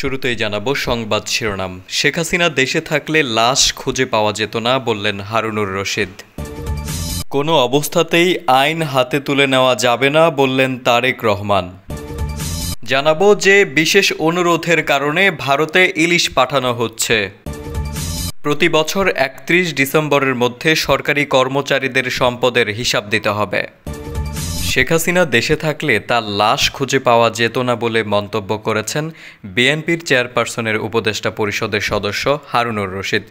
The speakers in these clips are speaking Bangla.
শুরুতেই জানাবো সংবাদ শিরোনাম শেখ হাসিনা দেশে থাকলে লাশ খুঁজে পাওয়া যেত না বললেন হারুনুর রশিদ কোনো অবস্থাতেই আইন হাতে তুলে নেওয়া যাবে না বললেন তারেক রহমান জানাবো যে বিশেষ অনুরোধের কারণে ভারতে ইলিশ পাঠানো হচ্ছে প্রতি বছর একত্রিশ ডিসেম্বরের মধ্যে সরকারি কর্মচারীদের সম্পদের হিসাব দিতে হবে শেখ হাসিনা দেশে থাকলে তার লাশ খুঁজে পাওয়া যেত না বলে মন্তব্য করেছেন বিএনপির চেয়ারপারসনের উপদেষ্টা পরিষদের সদস্য হারুনুর রশিদ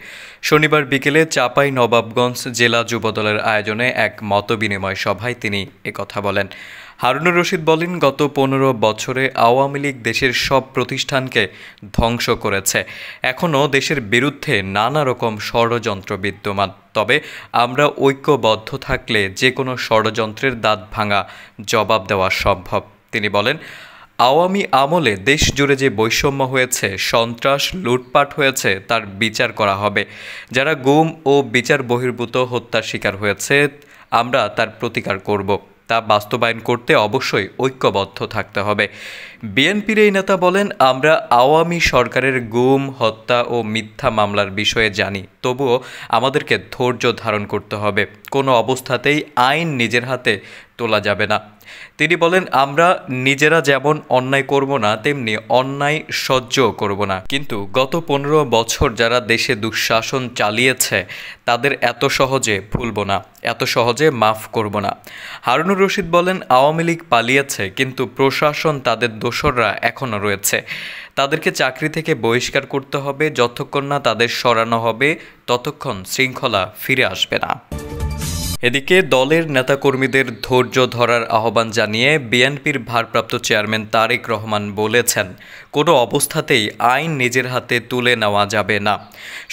শনিবার বিকেলে চাপাই নবাবগঞ্জ জেলা যুবদলের আয়োজনে এক মতবিনিময় সভায় তিনি একথা বলেন হারুনুর রশিদ বলেন গত পনেরো বছরে আওয়ামী লীগ দেশের সব প্রতিষ্ঠানকে ধ্বংস করেছে এখনও দেশের বিরুদ্ধে নানা রকম ষড়যন্ত্র বিদ্যমান তবে আমরা ঐক্যবদ্ধ থাকলে যে কোনো ষড়যন্ত্রের দাঁত ভাঙা জবাব দেওয়া সম্ভব তিনি বলেন আওয়ামী আমলে দেশ জুড়ে যে বৈষম্য হয়েছে সন্ত্রাস লুটপাট হয়েছে তার বিচার করা হবে যারা গুম ও বিচার বহির্ভূত হত্যার শিকার হয়েছে আমরা তার প্রতিকার করব তা বাস্তবায়ন করতে অবশ্যই ঐক্যবদ্ধ থাকতে হবে বিএনপির এই নেতা বলেন আমরা আওয়ামী সরকারের গুম হত্যা ও মিথ্যা মামলার বিষয়ে জানি তবুও আমাদেরকে ধৈর্য ধারণ করতে হবে কোনো অবস্থাতেই আইন নিজের হাতে তোলা যাবে না তিনি বলেন আমরা নিজেরা যেমন অন্যায় করব না তেমনি অন্যায় সহ্য করব না কিন্তু গত পনেরো বছর যারা দেশে দুঃশাসন চালিয়েছে তাদের এত সহজে ভুলব না এত সহজে মাফ করব না হারুনুর রশিদ বলেন আওয়ামী লীগ পালিয়েছে কিন্তু প্রশাসন তাদের দোসররা এখনও রয়েছে তাদেরকে চাকরি থেকে বহিষ্কার করতে হবে যতক্ষণ না তাদের সরানো হবে ততক্ষণ শৃঙ্খলা ফিরে আসবে না এদিকে দলের নেতাকর্মীদের ধৈর্য ধরার আহ্বান জানিয়ে বিএনপির ভারপ্রাপ্ত চেয়ারম্যান তারেক রহমান বলেছেন কোনো অবস্থাতেই আইন নিজের হাতে তুলে নেওয়া যাবে না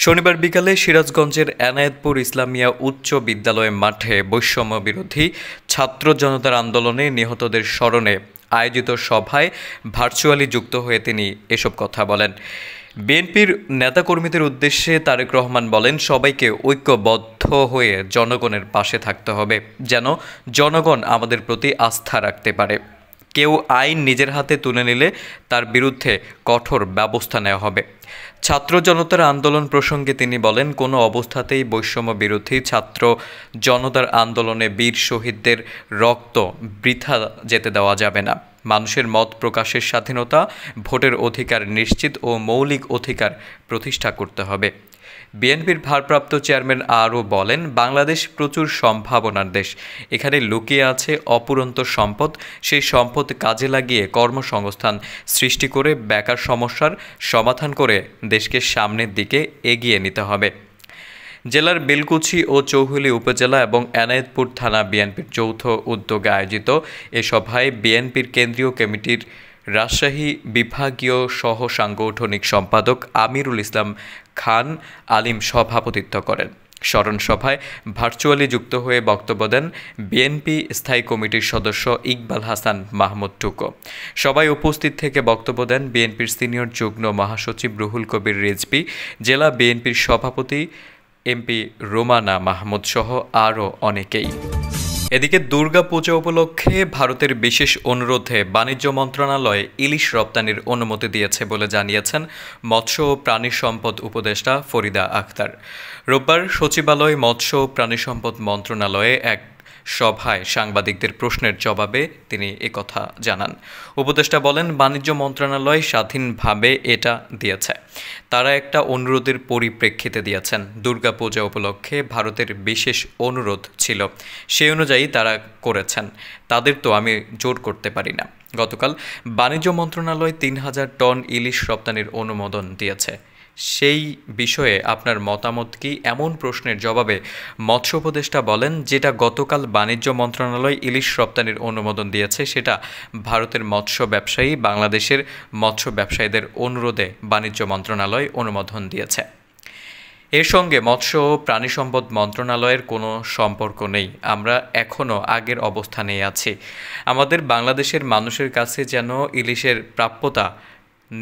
শনিবার বিকালে সিরাজগঞ্জের এনায়েতপুর ইসলামিয়া উচ্চ বিদ্যালয় মাঠে বৈষম্য বিরোধী ছাত্র জনতার আন্দোলনে নিহতদের স্মরণে আয়োজিত সভায় ভার্চুয়ালি যুক্ত হয়ে তিনি এসব কথা বলেন বিএনপির নেতাকর্মীদের উদ্দেশ্যে তারেক রহমান বলেন সবাইকে ঐক্যবদ্ধ হয়ে জনগণের পাশে থাকতে হবে যেন জনগণ আমাদের প্রতি আস্থা রাখতে পারে কেউ আইন নিজের হাতে তুলে নিলে তার বিরুদ্ধে কঠোর ব্যবস্থা নেওয়া হবে ছাত্র জনতার আন্দোলন প্রসঙ্গে তিনি বলেন কোনো অবস্থাতেই বৈষম্য বিরোধী ছাত্র জনতার আন্দোলনে বীর শহীদদের রক্ত বৃথা যেতে দেওয়া যাবে না মানুষের মত প্রকাশের স্বাধীনতা ভোটের অধিকার নিশ্চিত ও মৌলিক অধিকার প্রতিষ্ঠা করতে হবে বিএনপির ভারপ্রাপ্ত চেয়ারম্যান আরও বলেন বাংলাদেশ প্রচুর সম্ভাবনার দেশ এখানে লুকিয়ে আছে অপুরন্ত সম্পদ সেই সম্পদ কাজে লাগিয়ে কর্মসংস্থান সৃষ্টি করে বেকার সমস্যার সমাধান করে দেশকে সামনের দিকে এগিয়ে নিতে হবে জেলার বেলকুচি ও চৌহুলি উপজেলা এবং এনায়েতপুর থানা বিএনপির যৌথ উদ্যোগে আয়োজিত এ সভায় বিএনপির কেন্দ্রীয় কমিটির রাজশাহী বিভাগীয় সহ সাংগঠনিক সম্পাদক আমিরুল ইসলাম খান আলিম সভাপতিত্ব করেন স্মরণ সভায় ভার্চুয়ালি যুক্ত হয়ে বক্তব্য দেন বিএনপি স্থায়ী কমিটির সদস্য ইকবাল হাসান মাহমুদ টুকো সবাই উপস্থিত থেকে বক্তব্য দেন বিএনপির সিনিয়র যুগ্ম মহাসচিব রুহুল কবির রেজবি জেলা বিএনপির সভাপতি এমপি রোমানা মাহমুদ সহ আরও অনেকেই এদিকে দুর্গাপূজা উপলক্ষে ভারতের বিশেষ অনুরোধে বাণিজ্য মন্ত্রণালয় ইলিশ রপ্তানির অনুমতি দিয়েছে বলে জানিয়েছেন মৎস্য ও প্রাণী সম্পদ উপদেষ্টা ফরিদা আক্তার রোববার সচিবালয় মৎস্য ও প্রাণী সম্পদ মন্ত্রণালয়ে এক সভায় সাংবাদিকদের প্রশ্নের জবাবে তিনি একথা জানান উপদেষ্টা বলেন বাণিজ্য মন্ত্রণালয় স্বাধীনভাবে এটা দিয়েছে তারা একটা অনুরোধের পরিপ্রেক্ষিতে দিয়েছেন দুর্গাপূজা উপলক্ষে ভারতের বিশেষ অনুরোধ ছিল সে অনুযায়ী তারা করেছেন তাদের তো আমি জোর করতে পারি না গতকাল বাণিজ্য মন্ত্রণালয় তিন হাজার টন ইলিশ রপ্তানির অনুমোদন দিয়েছে সেই বিষয়ে আপনার মতামত কি এমন প্রশ্নের জবাবে মৎস্য উপদেষ্টা বলেন যেটা গতকাল বাণিজ্য মন্ত্রণালয় ইলিশ রপ্তানির অনুমোদন দিয়েছে সেটা ভারতের মৎস্য ব্যবসায়ী বাংলাদেশের মৎস্য ব্যবসায়ীদের অনুরোধে বাণিজ্য মন্ত্রণালয় অনুমোদন দিয়েছে এর সঙ্গে মৎস্য ও প্রাণী সম্পদ মন্ত্রণালয়ের কোনো সম্পর্ক নেই আমরা এখনও আগের অবস্থানেই আছি আমাদের বাংলাদেশের মানুষের কাছে যেন ইলিশের প্রাপ্যতা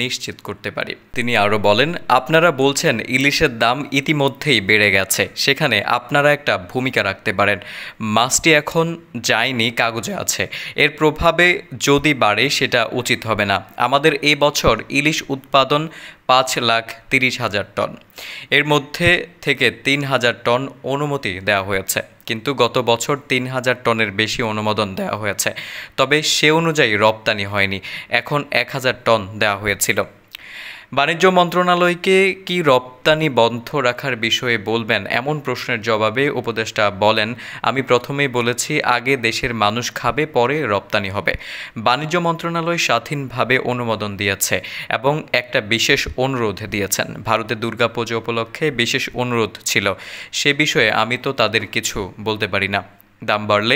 নিশ্চিত করতে পারি তিনি আরও বলেন আপনারা বলছেন ইলিশের দাম ইতিমধ্যেই বেড়ে গেছে সেখানে আপনারা একটা ভূমিকা রাখতে পারেন মাছটি এখন যায়নি কাগজে আছে এর প্রভাবে যদি বাড়ে সেটা উচিত হবে না আমাদের এ বছর ইলিশ উৎপাদন পাঁচ লাখ তিরিশ হাজার টন এর মধ্যে থেকে তিন হাজার টন অনুমতি দেওয়া হয়েছে কিন্তু গত বছর তিন হাজার টনের বেশি অনুমোদন দেওয়া হয়েছে তবে সে অনুযায়ী রপ্তানি হয়নি এখন এক হাজার টন দেওয়া হয়েছিল বাণিজ্য মন্ত্রণালয়কে কি রপ্তানি বন্ধ রাখার বিষয়ে বলবেন এমন প্রশ্নের জবাবে উপদেষ্টা বলেন আমি প্রথমেই বলেছি আগে দেশের মানুষ খাবে পরে রপ্তানি হবে বাণিজ্য মন্ত্রণালয় স্বাধীনভাবে অনুমোদন দিয়েছে এবং একটা বিশেষ অনুরোধ দিয়েছেন ভারতের দুর্গাপুজো উপলক্ষে বিশেষ অনুরোধ ছিল সে বিষয়ে আমি তো তাদের কিছু বলতে পারি না দাম বাড়লে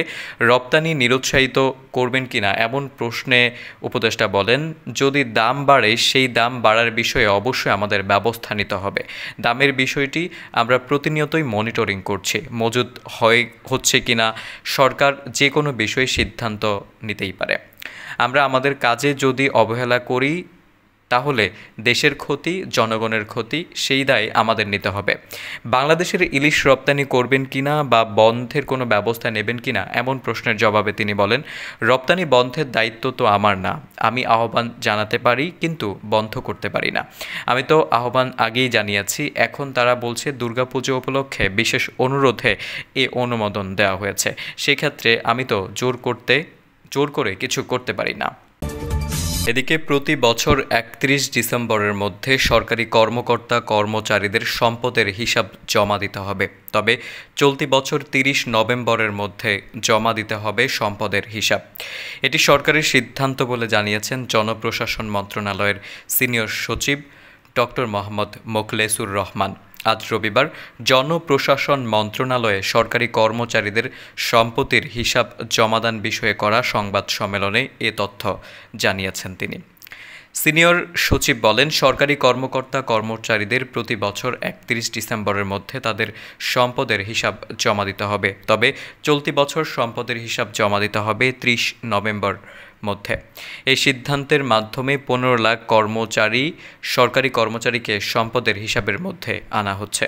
রপ্তানি নিরুৎসাহিত করবেন কি না এমন প্রশ্নে উপদেষ্টা বলেন যদি দাম বাড়ে সেই দাম বাড়ার বিষয়ে অবশ্যই আমাদের ব্যবস্থা নিতে হবে দামের বিষয়টি আমরা প্রতিনিয়তই মনিটরিং করছি মজুদ হয় হচ্ছে কি না সরকার যে কোনো বিষয়ে সিদ্ধান্ত নিতেই পারে আমরা আমাদের কাজে যদি অবহেলা করি তাহলে দেশের ক্ষতি জনগণের ক্ষতি সেই দায় আমাদের নিতে হবে বাংলাদেশের ইলিশ রপ্তানি করবেন কিনা বা বন্ধের কোনো ব্যবস্থা নেবেন কিনা এমন প্রশ্নের জবাবে তিনি বলেন রপ্তানি বন্ধের দায়িত্ব তো আমার না আমি আহ্বান জানাতে পারি কিন্তু বন্ধ করতে পারি না আমি তো আহ্বান আগেই জানিয়েছি এখন তারা বলছে দুর্গাপুজো উপলক্ষে বিশেষ অনুরোধে এ অনুমোদন দেওয়া হয়েছে সেক্ষেত্রে আমি তো জোর করতে জোর করে কিছু করতে পারি না এদিকে প্রতি বছর একত্রিশ ডিসেম্বরের মধ্যে সরকারি কর্মকর্তা কর্মচারীদের সম্পদের হিসাব জমা দিতে হবে তবে চলতি বছর তিরিশ নভেম্বরের মধ্যে জমা দিতে হবে সম্পদের হিসাব এটি সরকারের সিদ্ধান্ত বলে জানিয়েছেন জনপ্রশাসন মন্ত্রণালয়ের সিনিয়র সচিব ডক্টর মোহাম্মদ মোখলেসুর রহমান আজ রবিবার জনপ্রশাসন মন্ত্রণালয়ে সরকারি কর্মচারীদের সম্পত্তির হিসাব জমাদান বিষয়ে করা সংবাদ সম্মেলনে এ তথ্য জানিয়েছেন তিনি সিনিয়র সচিব বলেন সরকারি কর্মকর্তা কর্মচারীদের প্রতি বছর একত্রিশ ডিসেম্বরের মধ্যে তাদের সম্পদের হিসাব জমা দিতে হবে তবে চলতি বছর সম্পদের হিসাব জমা দিতে হবে ত্রিশ নভেম্বর মধ্যে এই সিদ্ধান্তের মাধ্যমে পনেরো লাখ কর্মচারী সরকারি কর্মচারীকে সম্পদের হিসাবের মধ্যে আনা হচ্ছে